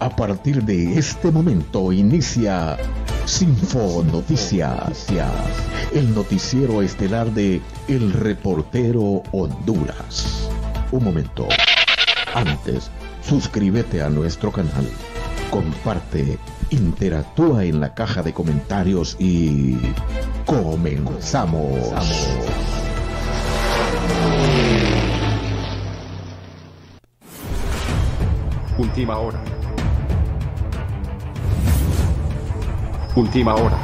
A partir de este momento inicia Sinfo Noticias, el noticiero estelar de El Reportero Honduras. Un momento. Antes, suscríbete a nuestro canal, comparte, interactúa en la caja de comentarios y comenzamos. Última hora Última hora.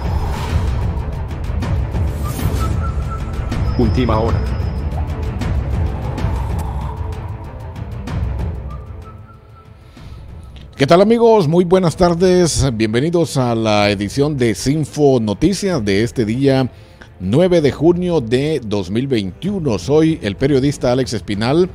Última hora. ¿Qué tal amigos? Muy buenas tardes. Bienvenidos a la edición de Sinfo Noticias de este día 9 de junio de 2021. Soy el periodista Alex Espinal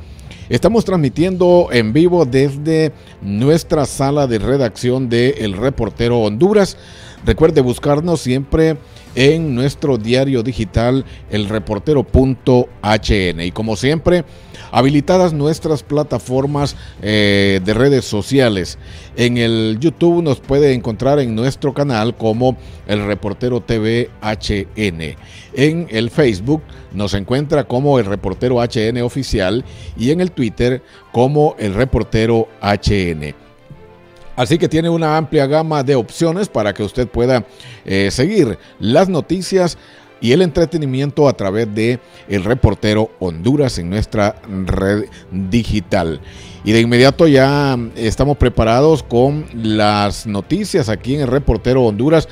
Estamos transmitiendo en vivo desde nuestra sala de redacción de El Reportero Honduras. Recuerde buscarnos siempre en nuestro diario digital elreportero.hn. Y como siempre, habilitadas nuestras plataformas eh, de redes sociales. En el YouTube nos puede encontrar en nuestro canal como El Reportero TV HN. En el Facebook nos encuentra como El Reportero HN Oficial y en el Twitter como El Reportero HN. Así que tiene una amplia gama de opciones para que usted pueda eh, seguir las noticias y el entretenimiento a través de el reportero Honduras en nuestra red digital. Y de inmediato ya mm, estamos preparados con las noticias aquí en el reportero Honduras.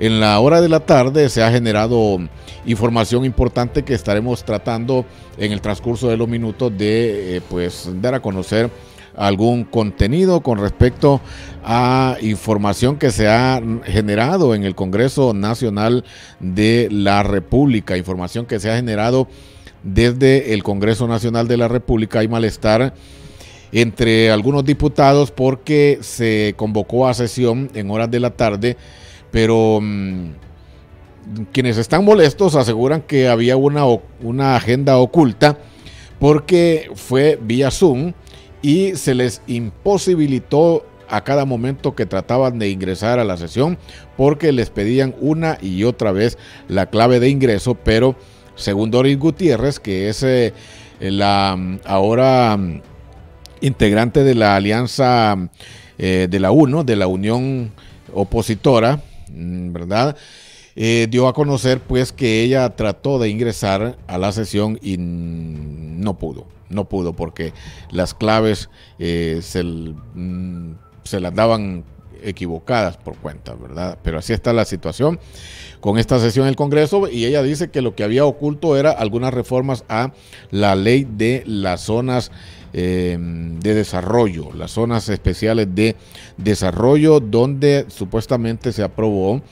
En la hora de la tarde se ha generado información importante que estaremos tratando en el transcurso de los minutos de eh, pues dar a conocer algún contenido con respecto a información que se ha generado en el Congreso Nacional de la República, información que se ha generado desde el Congreso Nacional de la República. Hay malestar entre algunos diputados porque se convocó a sesión en horas de la tarde, pero mm, quienes están molestos aseguran que había una, una agenda oculta porque fue vía Zoom y se les imposibilitó a cada momento que trataban de ingresar a la sesión porque les pedían una y otra vez la clave de ingreso, pero según Doris Gutiérrez, que es eh, la ahora mm, integrante de la alianza mm, eh, de la UNO, de la Unión Opositora, mm, ¿verdad? Eh, dio a conocer pues que ella trató de ingresar a la sesión y no pudo no pudo porque las claves eh, mm, se, las daban equivocadas por cuenta, ¿verdad? Pero así está la situación con esta sesión del Congreso y ella dice que lo que había oculto era algunas reformas a la ley de las zonas eh, de desarrollo, las zonas especiales de desarrollo, donde supuestamente se aprobó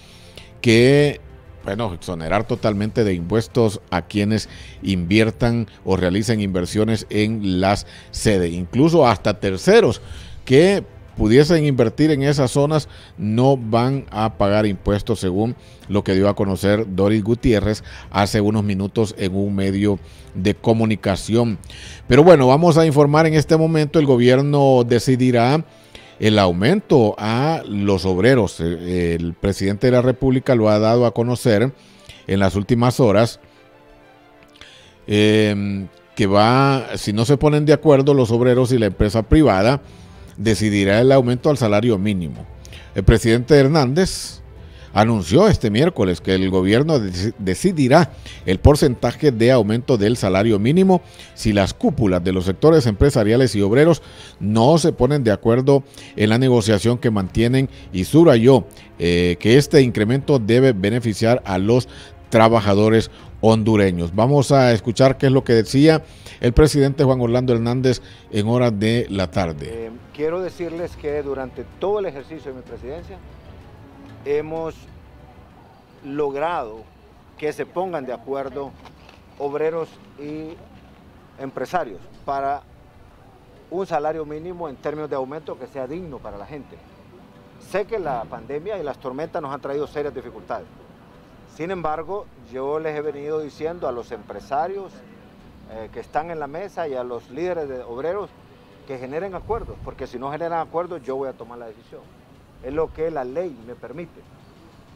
que bueno, exonerar totalmente de impuestos a quienes inviertan o realicen inversiones en las sedes, incluso hasta terceros que pudiesen invertir en esas zonas no van a pagar impuestos según lo que dio a conocer Doris Gutiérrez hace unos minutos en un medio de comunicación. Pero bueno, vamos a informar en este momento, el gobierno decidirá el aumento a los obreros. Eh, el presidente de la República lo ha dado a conocer en las últimas horas. Em, que va, si no se ponen de acuerdo los obreros y la empresa privada, decidirá el aumento al salario mínimo. El presidente Hernández anunció este miércoles que el gobierno decidirá el porcentaje de aumento del salario mínimo si las cúpulas de los sectores empresariales y obreros no se ponen de acuerdo en la negociación que mantienen y subrayó eh, que este incremento debe beneficiar a los trabajadores hondureños. Vamos a escuchar qué es lo que decía el presidente Juan Orlando Hernández en horas de la tarde. Eh, quiero decirles que durante todo el ejercicio de mi presidencia hemos logrado que se pongan de acuerdo obreros y empresarios para un salario mínimo en términos de aumento que sea digno para la gente. Sé que la pandemia y las tormentas nos han traído serias dificultades. Sin embargo, yo les he venido diciendo a los empresarios eh, que están en la mesa y a los líderes de obreros que generen acuerdos, porque si no generan acuerdos yo voy a tomar la decisión es lo que la ley me permite.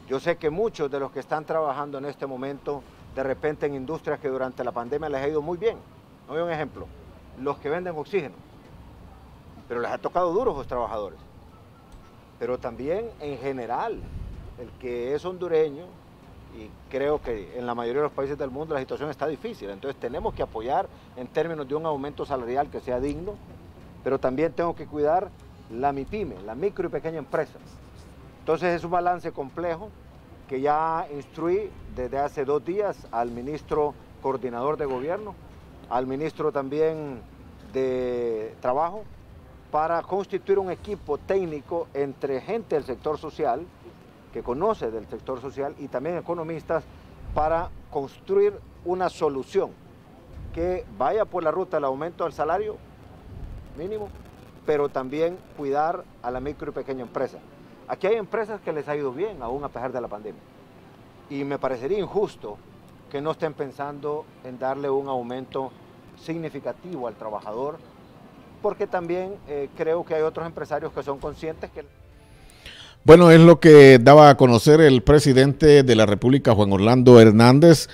Yo sé que muchos de los que están trabajando en este momento, de repente en industrias que durante la pandemia les ha ido muy bien. No voy a un ejemplo, los que venden oxígeno, pero les ha tocado duro los trabajadores. Pero también en general, el que es hondureño, y creo que en la mayoría de los países del mundo la situación está difícil, entonces tenemos que apoyar en términos de un aumento salarial que sea digno, pero también tengo que cuidar la MIPYME, la micro y pequeña empresa. Entonces es un balance complejo que ya instruí desde hace dos días al ministro coordinador de gobierno, al ministro también de trabajo, para constituir un equipo técnico entre gente del sector social, que conoce del sector social, y también economistas, para construir una solución que vaya por la ruta del aumento del salario mínimo, pero también cuidar a la micro y pequeña empresa. Aquí hay empresas que les ha ido bien, aún a pesar de la pandemia. Y me parecería injusto que no estén pensando en darle un aumento significativo al trabajador, porque también eh, creo que hay otros empresarios que son conscientes que... Bueno, es lo que daba a conocer el presidente de la República, Juan Orlando Hernández,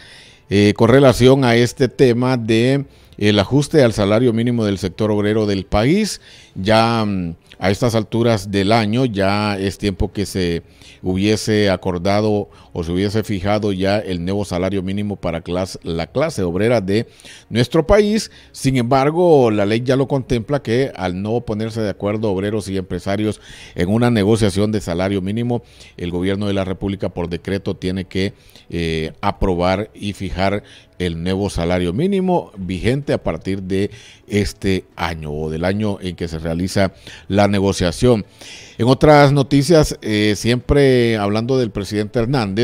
eh, con relación a este tema de el ajuste al salario mínimo del sector obrero del país. Ya mm, a estas alturas del año ya es tiempo que se hubiese acordado o se hubiese fijado ya el nuevo salario mínimo para la clase obrera de nuestro país. Sin embargo, la ley ya lo contempla que al no ponerse de acuerdo obreros y empresarios en una negociación de salario mínimo, el gobierno de la República por decreto tiene que eh, aprobar y fijar el nuevo salario mínimo vigente a partir de este año o del año en que se realiza la negociación. En otras noticias, eh, siempre hablando del presidente Hernández,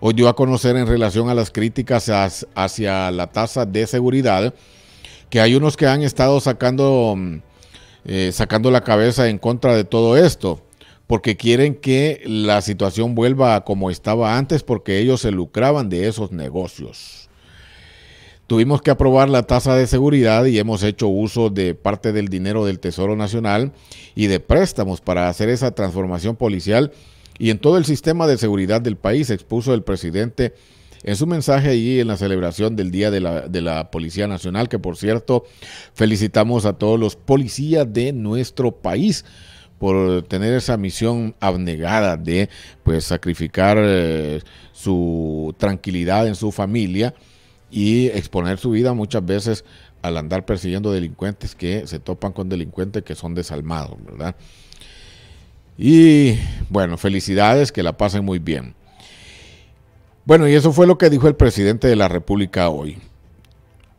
hoy dio a conocer en relación a las críticas hacia la tasa de seguridad que hay unos que han estado sacando, mm, eh, sacando la cabeza en contra de todo esto porque quieren que la situación vuelva como estaba antes porque ellos se lucraban de esos negocios. Tuvimos que aprobar la tasa de seguridad y hemos hecho uso de parte del dinero del Tesoro Nacional y de préstamos para hacer esa transformación policial y en todo el sistema de seguridad del país, expuso el presidente en su mensaje allí en la celebración del Día de la, Policía Nacional, que por cierto felicitamos a todos los policías de nuestro país por tener esa misión abnegada de pues sacrificar eh, su tranquilidad en su familia y exponer su vida muchas veces al andar persiguiendo delincuentes que se topan con delincuentes que son desalmados, ¿verdad? Y bueno, felicidades, que la pasen muy bien. Bueno, y eso fue lo que dijo el presidente de la República hoy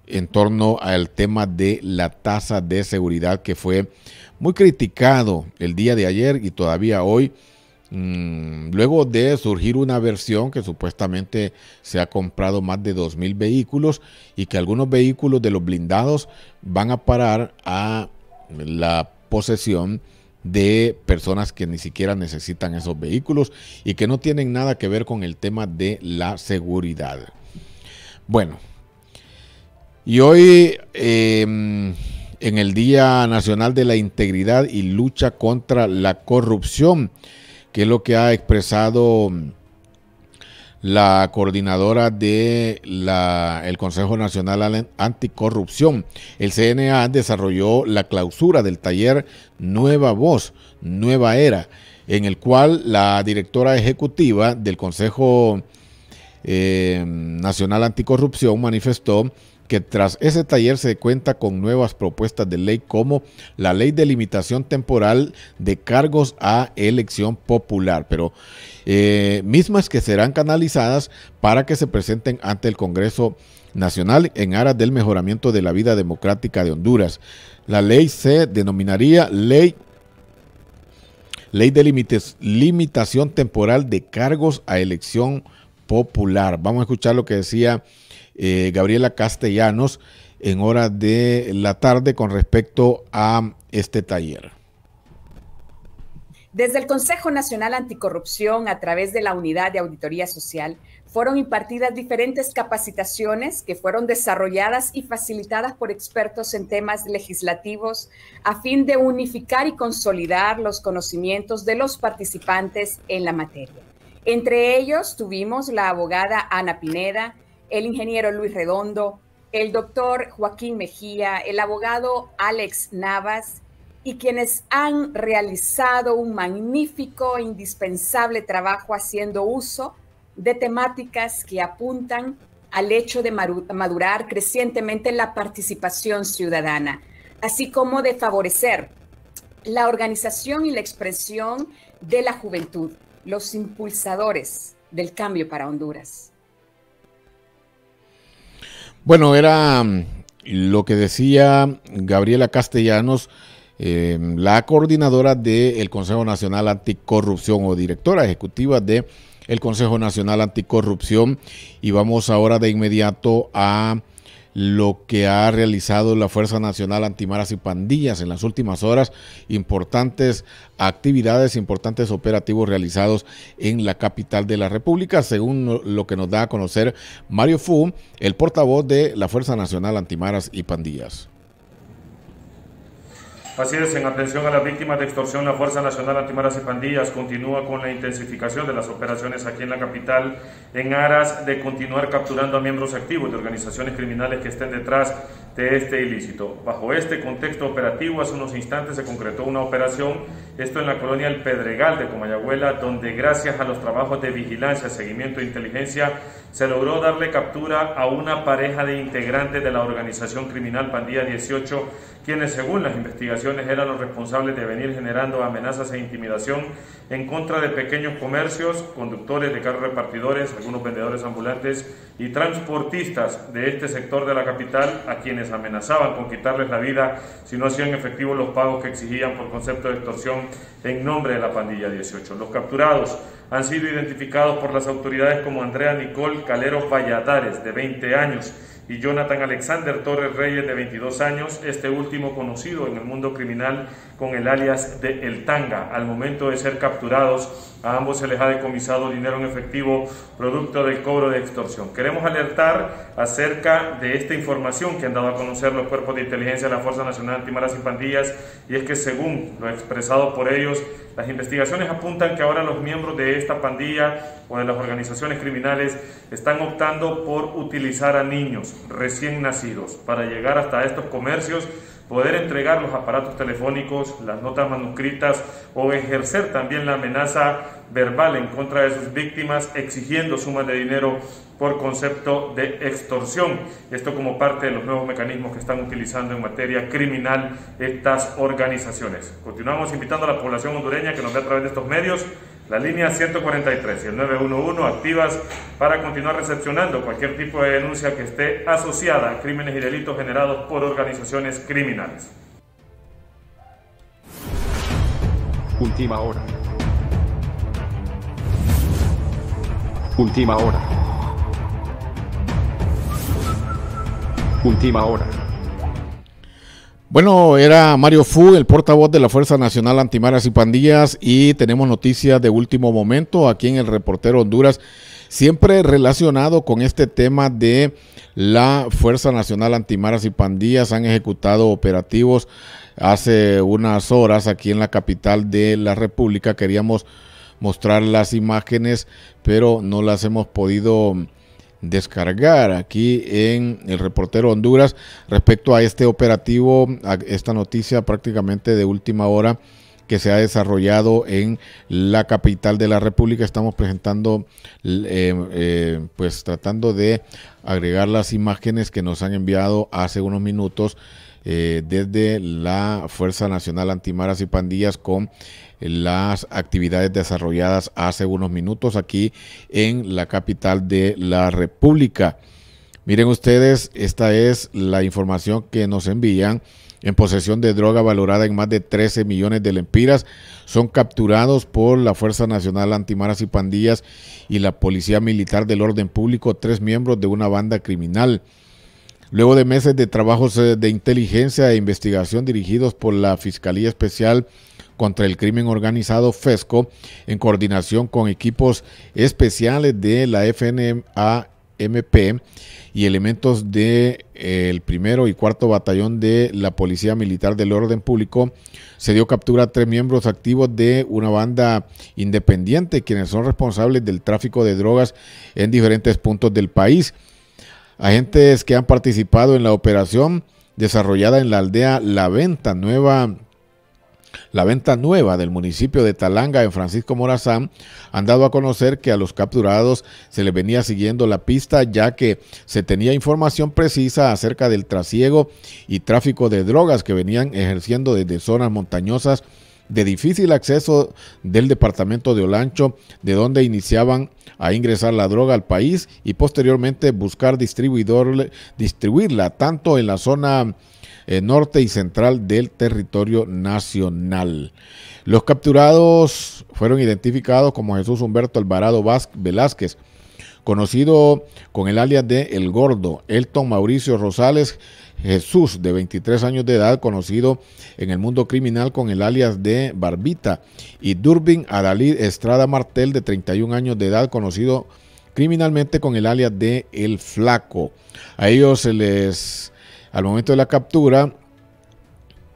en torno al tema de la tasa de seguridad que fue muy criticado el día de ayer y todavía hoy, mm, luego de surgir una versión que supuestamente se ha comprado más de 2.000 vehículos y que algunos vehículos de los blindados van a parar a la posesión de personas que ni siquiera necesitan esos vehículos y que no tienen nada que ver con el tema de la seguridad. Bueno, y hoy em, en el Día Nacional de la Integridad y Lucha contra la Corrupción, que es lo que ha expresado la coordinadora de el Consejo Nacional Anticorrupción. El CNA desarrolló la clausura del taller Nueva Voz, Nueva Era, en el cual la directora ejecutiva del Consejo eh, Nacional Anticorrupción manifestó que tras ese taller se cuenta con nuevas propuestas de ley como la ley de limitación temporal de cargos a elección popular, pero eh, mismas que serán canalizadas para que se presenten ante el Congreso Nacional en aras del mejoramiento de la vida democrática de Honduras. La ley se denominaría ley Ley de límites limitación temporal de cargos a elección popular. Vamos a escuchar lo que decía eh, Gabriela Castellanos en hora de la tarde con respecto a este taller. Desde el Consejo Nacional Anticorrupción, a través de la Unidad de Auditoría Social, fueron impartidas diferentes capacitaciones que fueron desarrolladas y facilitadas por expertos en temas legislativos a fin de unificar y consolidar los conocimientos de los participantes en la materia. Entre ellos tuvimos la abogada Ana Pineda, el ingeniero Luis Redondo, el doctor Joaquín Mejía, el abogado Alex Navas y quienes han realizado un magnífico, e indispensable trabajo haciendo uso de temáticas que apuntan al hecho de madurar crecientemente la participación ciudadana, así como de favorecer la organización y la expresión de la juventud, los impulsadores del cambio para Honduras. Bueno, era mm, lo que decía Gabriela Castellanos, em, la coordinadora del Consejo Nacional Anticorrupción o directora ejecutiva del el Consejo Nacional Anticorrupción. Y vamos ahora de inmediato a lo que ha realizado la Fuerza Nacional Antimaras y Pandillas en las últimas horas, importantes actividades, importantes operativos realizados en la capital de la República, según lo que nos da a conocer Mario Fu, el portavoz de la Fuerza Nacional Antimaras y Pandillas. Así es, en atención a las víctimas de extorsión, la Fuerza Nacional Antimaras y Pandillas continúa con la intensificación de las operaciones aquí en la capital en aras de continuar capturando a miembros activos de organizaciones criminales que estén detrás de este ilícito. Bajo este contexto operativo, hace unos instantes se concretó una operación, esto en la colonia El Pedregal de Comayagüela, donde gracias a los trabajos de vigilancia, seguimiento e inteligencia, se logró darle captura a una pareja de integrantes de la organización criminal Pandilla 18, quienes según las investigaciones eran los responsables de venir generando amenazas e intimidación en contra de pequeños comercios, conductores de carros repartidores, algunos vendedores ambulantes y transportistas de este sector de la capital a quienes amenazaban con quitarles la vida si no hacían efectivos los pagos que exigían por concepto de extorsión en nombre de la pandilla 18. Los capturados han sido identificados por las autoridades como Andrea Nicole Calero Valladares, de 20 años, y Jonathan Alexander Torres Reyes de 22 años, este último conocido en el mundo criminal con el alias de El Tanga, al momento de ser capturados a ambos se les ha decomisado dinero en efectivo producto del cobro de extorsión. Queremos alertar acerca de esta información que han dado a conocer los cuerpos de inteligencia de la Fuerza Nacional Antimaras y Pandillas y es que según lo expresado por ellos, las investigaciones apuntan que ahora los miembros de esta pandilla o de las organizaciones criminales están optando por utilizar a niños recién nacidos para llegar hasta estos comercios poder entregar los aparatos telefónicos, las notas manuscritas o ejercer también la amenaza verbal en contra de sus víctimas exigiendo sumas de dinero por concepto de extorsión. Esto como parte de los nuevos mecanismos que están utilizando en materia criminal estas organizaciones. Continuamos invitando a la población hondureña que nos vea a través de estos medios la línea 143 y el 911 activas para continuar recepcionando cualquier tipo de denuncia que esté asociada a crímenes y delitos generados por organizaciones criminales. Última hora. Última hora. Última hora. Bueno, era Mario Fu, el portavoz de la Fuerza Nacional Antimaras y Pandillas, y tenemos noticias de último momento aquí en el reportero Honduras, siempre relacionado con este tema de la Fuerza Nacional Antimaras y Pandillas. Han ejecutado operativos hace unas horas aquí en la capital de la República. Queríamos mostrar las imágenes, pero no las hemos podido descargar aquí en el reportero Honduras respecto a este operativo, esta noticia prácticamente de última hora que se ha desarrollado en la capital de la República. Estamos presentando, eh, eh, pues tratando de agregar las imágenes que nos han enviado hace unos minutos eh, desde la Fuerza Nacional Antimaras y Pandillas con las actividades desarrolladas hace unos minutos aquí en la capital de la República. Miren ustedes, esta es la información que nos envían. En posesión de droga valorada en más de 13 millones de lempiras, son capturados por la Fuerza Nacional Antimaras y Pandillas y la Policía Militar del Orden Público, tres miembros de una banda criminal. Luego de meses de trabajos eh, de inteligencia e investigación dirigidos por la Fiscalía Especial contra el crimen organizado FESCO en coordinación con equipos especiales de la FNAMP y elementos del de, eh, el primero y cuarto batallón de la Policía Militar del Orden Público, se dio captura a tres miembros activos de una banda independiente, quienes son responsables del tráfico de drogas en diferentes puntos del país. Agentes que han participado en la operación desarrollada en la aldea La Venta, nueva la venta nueva del municipio de Talanga en Francisco Morazán han dado a conocer que a los capturados se les venía siguiendo la pista ya que se tenía información precisa acerca del trasiego y tráfico de drogas que venían ejerciendo desde zonas montañosas de difícil acceso del departamento de Olancho, de donde iniciaban a ingresar la droga al país y posteriormente buscar distribuirla tanto en la zona eh, norte y central del territorio nacional. Los capturados fueron identificados como Jesús Humberto Alvarado Velázquez, conocido con el alias de El Gordo, Elton Mauricio Rosales, Jesús, de 23 años de edad, conocido en el mundo criminal con el alias de Barbita, y Durbin Adalid Estrada Martel, de 31 años de edad, conocido criminalmente con el alias de El Flaco. A ellos se les, al momento de la captura,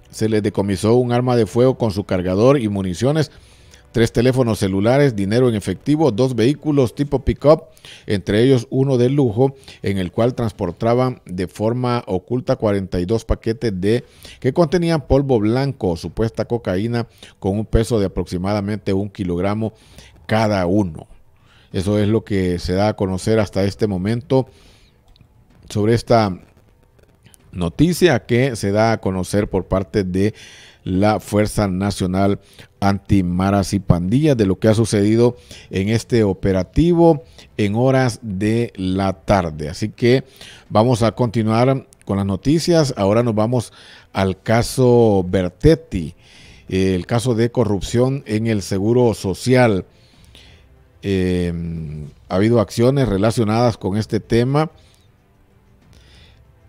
se les decomisó un arma de fuego con su cargador y municiones tres teléfonos celulares, dinero en efectivo, dos vehículos tipo pickup, entre ellos uno de lujo, en el cual transportaban de forma oculta 42 paquetes de que contenían polvo blanco, supuesta cocaína, con un peso de aproximadamente un kilogramo cada uno. Eso es lo que se da a conocer hasta este momento sobre esta noticia que se da a conocer por parte de la Fuerza Nacional Antimaras y Pandillas de lo que ha sucedido en este operativo en horas de la tarde. Así que vamos a continuar con las noticias. Ahora nos vamos al caso Bertetti, el caso de corrupción en el Seguro Social. Em, ha habido acciones relacionadas con este tema.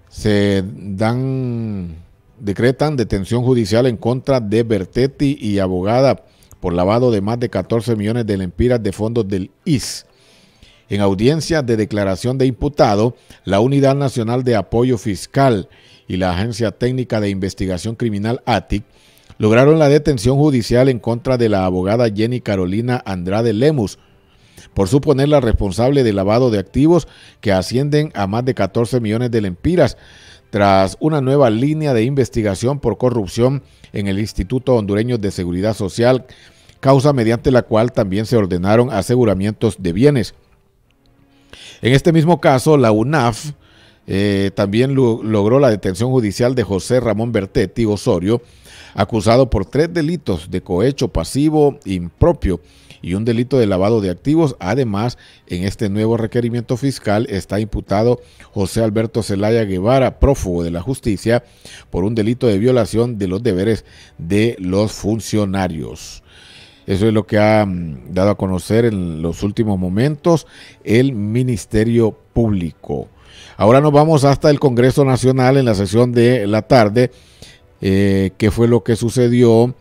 Se dan decretan detención judicial en contra de Bertetti y abogada por lavado de más de 14 millones de lempiras de fondos del IS. En audiencia de declaración de imputado, la Unidad Nacional de Apoyo Fiscal y la Agencia Técnica de Investigación Criminal ATIC lograron la detención judicial en contra de la abogada Jenny Carolina Andrade Lemus por suponerla responsable de lavado de activos que ascienden a más de 14 millones de lempiras tras una nueva línea de investigación por corrupción en el Instituto Hondureño de Seguridad Social, causa mediante la cual también se ordenaron aseguramientos de bienes. En este mismo caso, la UNAF eh, también logró la detención judicial de José Ramón Bertetti Osorio, acusado por tres delitos de cohecho pasivo impropio y un delito de lavado de activos. Además, en este nuevo requerimiento fiscal está imputado José Alberto Celaya Guevara, prófugo de la justicia, por un delito de violación de los deberes de los funcionarios. Eso es lo que ha mm, dado a conocer en los últimos momentos el Ministerio Público. Ahora nos vamos hasta el Congreso Nacional en la sesión de la tarde, eh, ¿Qué fue lo que sucedió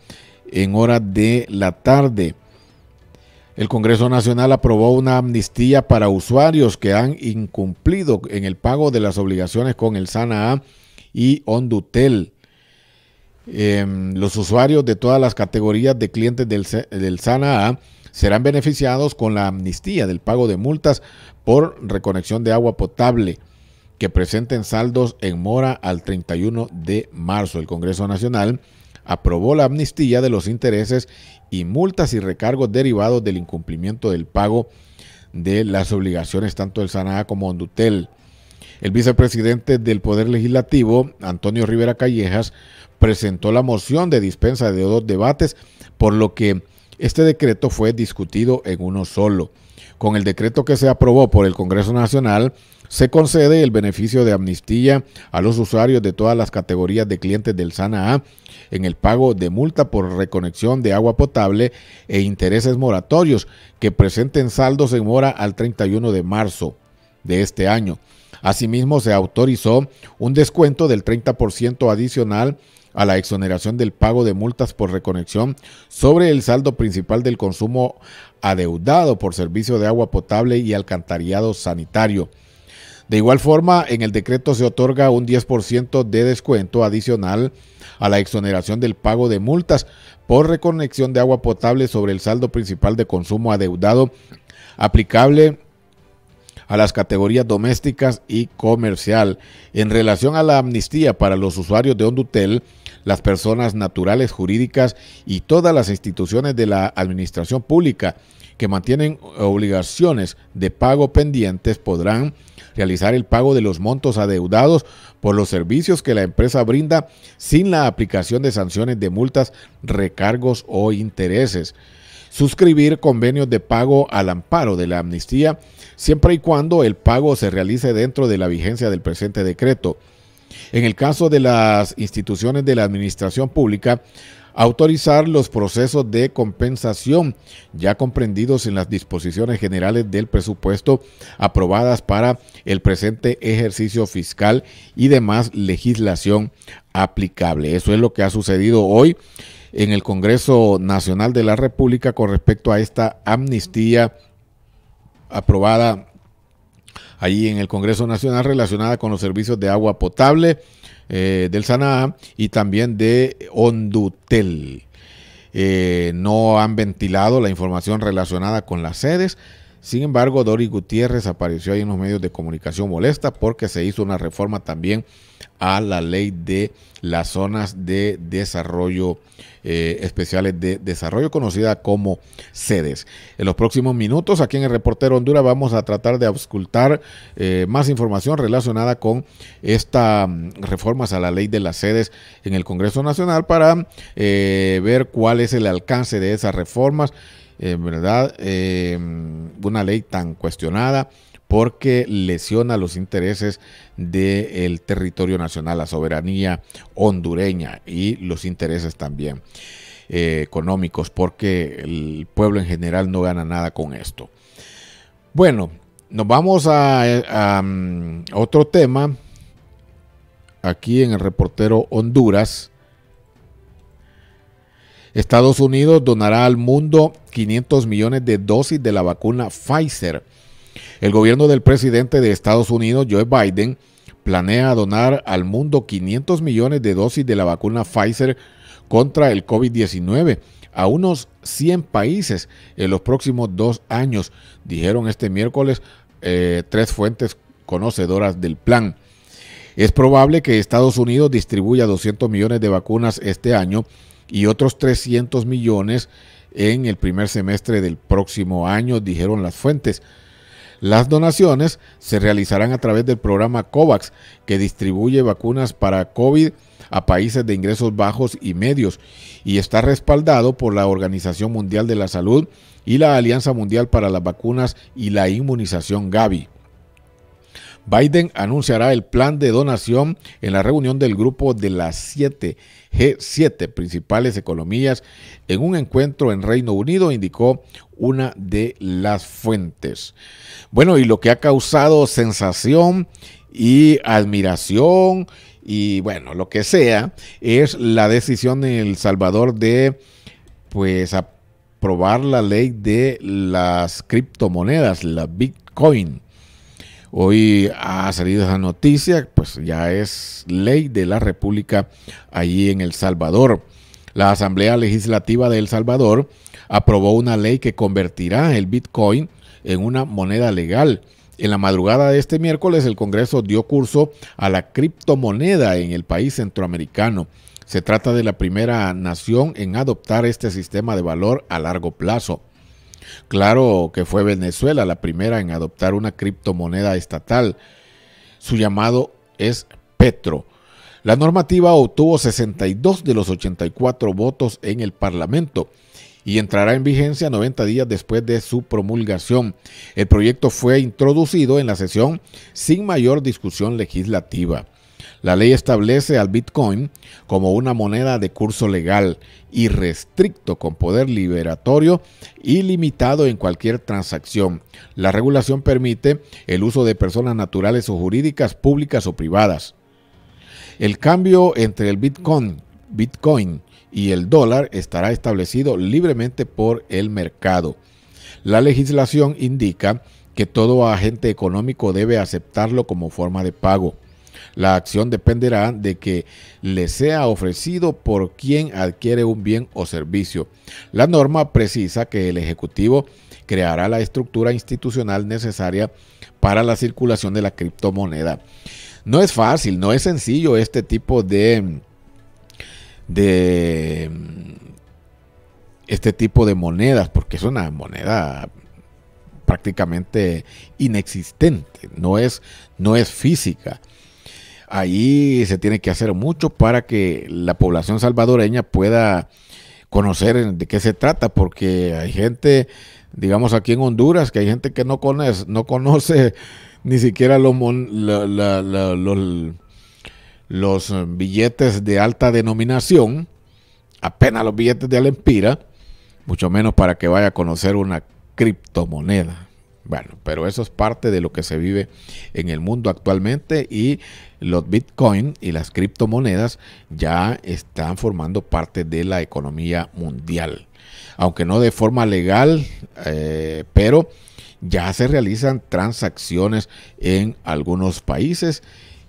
en hora de la tarde. El Congreso Nacional aprobó una amnistía para usuarios que han incumplido en el pago de las obligaciones con el SANAA y Ondutel. Em, los usuarios de todas las categorías de clientes del, del SANAA serán beneficiados con la amnistía del pago de multas por reconexión de agua potable que presenten saldos en mora al 31 de marzo. El Congreso Nacional aprobó la amnistía de los intereses y multas y recargos derivados del incumplimiento del pago de las obligaciones tanto del Sanaa como Hondutel. El vicepresidente del Poder Legislativo, Antonio Rivera Callejas, presentó la moción de dispensa de dos debates, por lo que este decreto fue discutido en uno solo. Con el decreto que se aprobó por el Congreso Nacional, se concede el beneficio de amnistía a los usuarios de todas las categorías de clientes del SANA en el pago de multa por reconexión de agua potable e intereses moratorios que presenten saldos en mora al 31 de marzo de este año. Asimismo, se autorizó un descuento del 30% adicional a la exoneración del pago de multas por reconexión sobre el saldo principal del consumo adeudado por servicio de agua potable y alcantarillado sanitario. De igual forma, en el decreto se otorga un 10% de descuento adicional a la exoneración del pago de multas por reconexión de agua potable sobre el saldo principal de consumo adeudado aplicable a las categorías domésticas y comercial. En relación a la amnistía para los usuarios de Ondutel, las personas naturales, jurídicas y todas las instituciones de la administración pública que mantienen obligaciones de pago pendientes podrán realizar el pago de los montos adeudados por los servicios que la empresa brinda sin la aplicación de sanciones de multas, recargos o intereses. Suscribir convenios de pago al amparo de la amnistía siempre y cuando el pago se realice dentro de la vigencia del presente decreto. En el caso de las instituciones de la administración pública, autorizar los procesos de compensación ya comprendidos en las disposiciones generales del presupuesto aprobadas para el presente ejercicio fiscal y demás legislación aplicable. Eso es lo que ha sucedido hoy en el Congreso Nacional de la República con respecto a esta amnistía aprobada allí en el Congreso Nacional relacionada con los servicios de agua potable eh, del SANAA y también de Ondutel. Eh, no han ventilado la información relacionada con las sedes. Sin embargo, Dori Gutiérrez apareció ahí en los medios de comunicación molesta porque se hizo una reforma también a la ley de las zonas de desarrollo eh, especiales de desarrollo conocida como sedes. En los próximos minutos aquí en el reportero Honduras vamos a tratar de auscultar eh, más información relacionada con estas mm, reformas a la ley de las sedes en el Congreso Nacional para eh, ver cuál es el alcance de esas reformas. En verdad, mm, una ley tan cuestionada porque lesiona los intereses del territorio nacional, la soberanía hondureña y los intereses también eh, económicos, porque el pueblo en general no gana nada con esto. Bueno, nos vamos a mm, otro tema aquí en el reportero Honduras. Estados Unidos donará al mundo 500 millones de dosis de la vacuna Pfizer el gobierno del presidente de Estados Unidos, Joe Biden, planea donar al mundo 500 millones de dosis de la vacuna Pfizer contra el COVID-19 a unos 100 países en los próximos dos años, dijeron este miércoles eh, tres fuentes conocedoras del plan. Es probable que Estados Unidos distribuya 200 millones de vacunas este año y otros 300 millones en el primer semestre del próximo año, dijeron las fuentes. Las donaciones se realizarán a través del programa COVAX, que distribuye vacunas para COVID a países de ingresos bajos y medios y está respaldado por la Organización Mundial de la Salud y la Alianza Mundial para las Vacunas y la Inmunización Gavi. Biden anunciará el plan de donación en la reunión del grupo de las 7 G7 principales economías en un encuentro en Reino Unido, indicó una de las fuentes. Bueno, y lo que ha causado sensación y admiración y bueno, lo que sea, es la decisión de El Salvador de pues aprobar la ley de las criptomonedas, la Bitcoin. Hoy ha salido esa noticia, pues ya es ley de la República allí en El Salvador. La Asamblea Legislativa de El Salvador aprobó una ley que convertirá el Bitcoin en una moneda legal. En la madrugada de este miércoles, el Congreso dio curso a la criptomoneda en el país centroamericano. Se trata de la primera nación en adoptar este sistema de valor a largo plazo. Claro que fue Venezuela la primera en adoptar una criptomoneda estatal. Su llamado es Petro. La normativa obtuvo 62 de los 84 votos en el Parlamento y entrará en vigencia 90 días después de su promulgación. El proyecto fue introducido en la sesión sin mayor discusión legislativa. La ley establece al Bitcoin como una moneda de curso legal y restricto con poder liberatorio y limitado en cualquier transacción. La regulación permite el uso de personas naturales o jurídicas, públicas o privadas. El cambio entre el Bitcoin, Bitcoin y el dólar estará establecido libremente por el mercado. La legislación indica que todo agente económico debe aceptarlo como forma de pago. La acción dependerá de que le sea ofrecido por quien adquiere un bien o servicio. La norma precisa que el Ejecutivo creará la estructura institucional necesaria para la circulación de la criptomoneda. No es fácil, no es sencillo este tipo de... este tipo de monedas, porque es una moneda prácticamente inexistente, no es, no es física ahí se tiene que hacer mucho para que la población salvadoreña pueda conocer de qué se trata, porque hay gente, digamos aquí en Honduras, que hay gente que no conoce, no conoce ni siquiera los, los, billetes de alta denominación, apenas los billetes de Alempira, mucho menos para que vaya a conocer una criptomoneda. Bueno, pero eso es parte de lo que se vive en el mundo actualmente y los Bitcoin y las criptomonedas ya están formando parte de la economía mundial. Aunque no de forma legal, eh, pero ya se realizan transacciones en algunos países,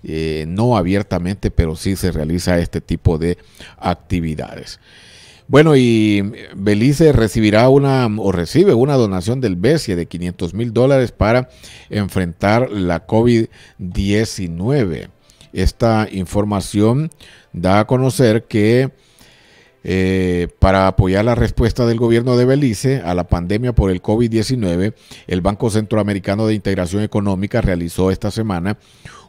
eh, no abiertamente, pero sí se realiza este tipo de actividades. Bueno, y eh, Belice recibirá una o recibe una donación del BESIE de 500 mil dólares para enfrentar la COVID-19. Esta información da a conocer que eh, para apoyar la respuesta del gobierno de Belice a la pandemia por el COVID-19, el Banco Centroamericano de Integración Económica realizó esta semana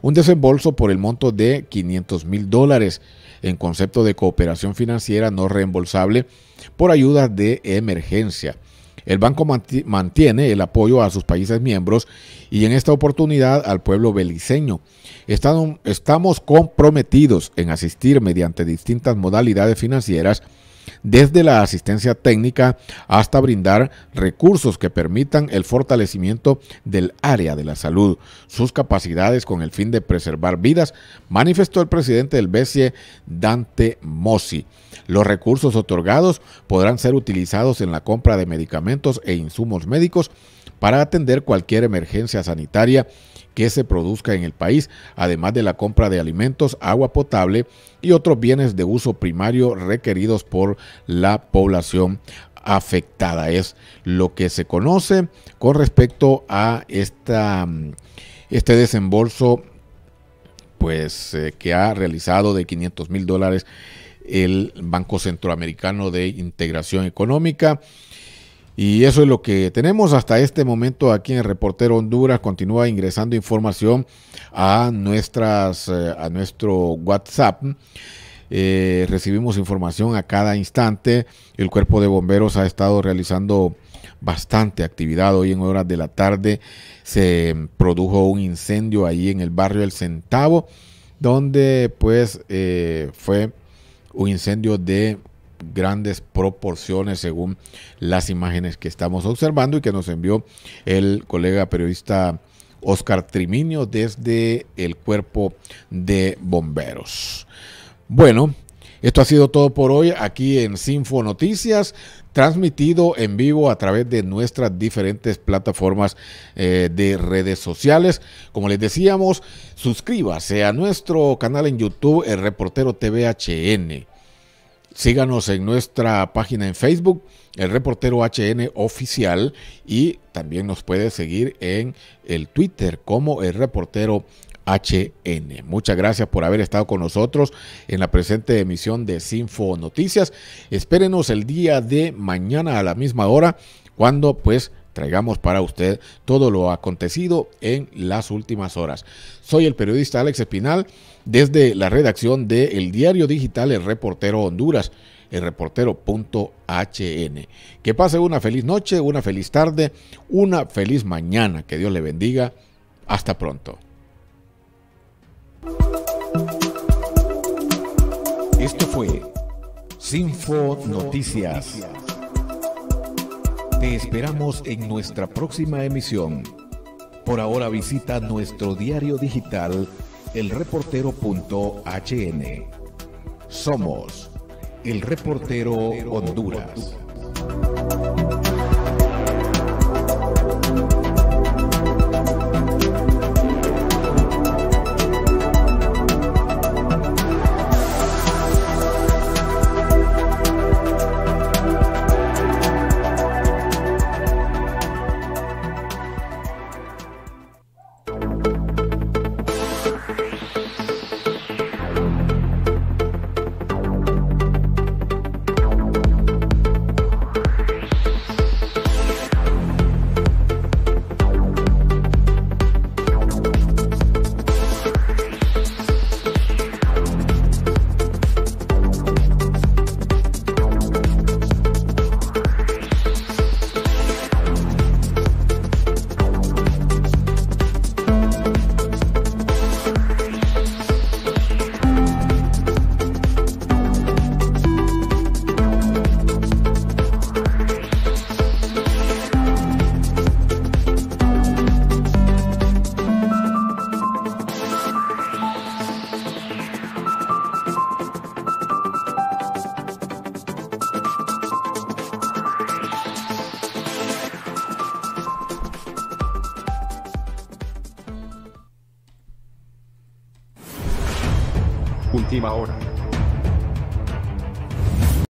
un desembolso por el monto de 500 mil dólares en concepto de cooperación financiera no reembolsable por ayuda de emergencia. El banco mantiene el apoyo a sus países miembros y en esta oportunidad al pueblo beliceño. Estamos comprometidos en asistir mediante distintas modalidades financieras desde la asistencia técnica hasta brindar recursos que permitan el fortalecimiento del área de la salud, sus capacidades con el fin de preservar vidas, manifestó el presidente del BCE, Dante Mossi. Los recursos otorgados podrán ser utilizados en la compra de medicamentos e insumos médicos para atender cualquier emergencia sanitaria que se produzca en el país, además de la compra de alimentos, agua potable y otros bienes de uso primario requeridos por la población afectada. Es lo que se conoce con respecto a esta, este desembolso pues, eh, que ha realizado de 500 mil dólares el Banco Centroamericano de Integración Económica. Y eso es lo que tenemos hasta este momento aquí en el Reportero Honduras. Continúa ingresando información a, nuestras, eh, a nuestro WhatsApp. Eh, recibimos información a cada instante. El cuerpo de bomberos ha estado realizando bastante actividad. Hoy en horas de la tarde se produjo un incendio ahí en el barrio El Centavo, donde pues eh, fue un incendio de grandes proporciones según las imágenes que estamos observando y que nos envió el colega periodista Oscar Triminio desde el cuerpo de bomberos. Bueno, esto ha sido todo por hoy aquí en Sinfo Noticias, transmitido en vivo a través de nuestras diferentes plataformas eh, de redes sociales. Como les decíamos, suscríbase a nuestro canal en YouTube, el reportero TVHN. Síganos en nuestra página en Facebook, el reportero HN oficial, y también nos puede seguir en el Twitter como el reportero HN. Muchas gracias por haber estado con nosotros en la presente emisión de Sinfo Noticias. Espérenos el día de mañana a la misma hora, cuando pues traigamos para usted todo lo acontecido en las últimas horas. Soy el periodista Alex Espinal. Desde la redacción del Diario Digital El Reportero Honduras, el reportero.hn. Que pase una feliz noche, una feliz tarde, una feliz mañana. Que Dios le bendiga. Hasta pronto. Esto fue Sinfo Noticias. Te esperamos en nuestra próxima emisión. Por ahora visita nuestro diario digital elreportero.hn. Somos El Reportero Honduras.